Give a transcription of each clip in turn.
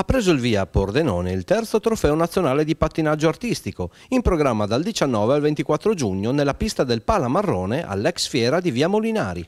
Ha preso il via a Pordenone il terzo trofeo nazionale di pattinaggio artistico, in programma dal 19 al 24 giugno nella pista del Palamarrone all'ex fiera di Via Molinari.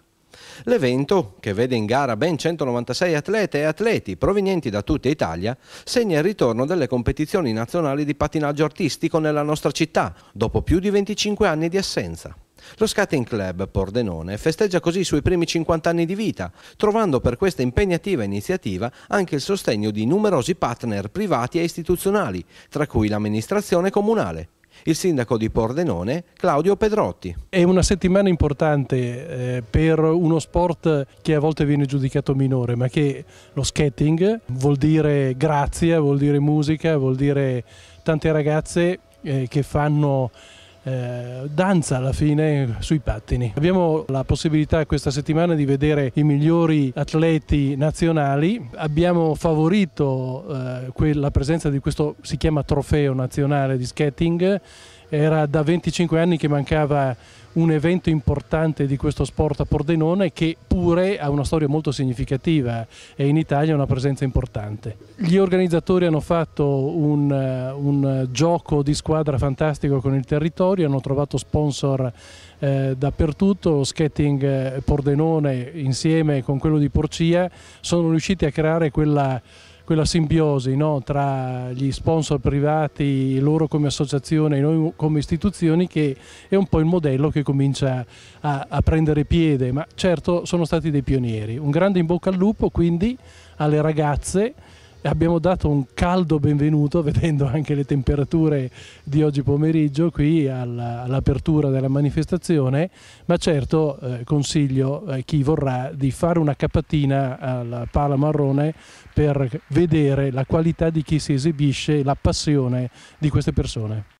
L'evento, che vede in gara ben 196 atlete e atleti provenienti da tutta Italia, segna il ritorno delle competizioni nazionali di pattinaggio artistico nella nostra città, dopo più di 25 anni di assenza. Lo Skating Club Pordenone festeggia così i suoi primi 50 anni di vita, trovando per questa impegnativa iniziativa anche il sostegno di numerosi partner privati e istituzionali, tra cui l'amministrazione comunale. Il sindaco di Pordenone, Claudio Pedrotti. È una settimana importante eh, per uno sport che a volte viene giudicato minore, ma che lo skating vuol dire grazia, vuol dire musica, vuol dire tante ragazze eh, che fanno eh, danza alla fine sui pattini. Abbiamo la possibilità questa settimana di vedere i migliori atleti nazionali, abbiamo favorito eh, la presenza di questo, si chiama trofeo nazionale di skating era da 25 anni che mancava un evento importante di questo sport a Pordenone che pure ha una storia molto significativa eh. e in Italia una presenza importante. Gli organizzatori hanno fatto un, eh, un gioco di squadra fantastico con il territorio, hanno trovato sponsor eh, dappertutto, Skating eh, Pordenone insieme con quello di Porcia sono riusciti a creare quella quella simbiosi no? tra gli sponsor privati, loro come associazione e noi come istituzioni che è un po' il modello che comincia a, a prendere piede, ma certo sono stati dei pionieri. Un grande in bocca al lupo quindi alle ragazze abbiamo dato un caldo benvenuto vedendo anche le temperature di oggi pomeriggio qui all'apertura della manifestazione, ma certo eh, consiglio a eh, chi vorrà di fare una capatina alla pala marrone per vedere la qualità di chi si esibisce e la passione di queste persone.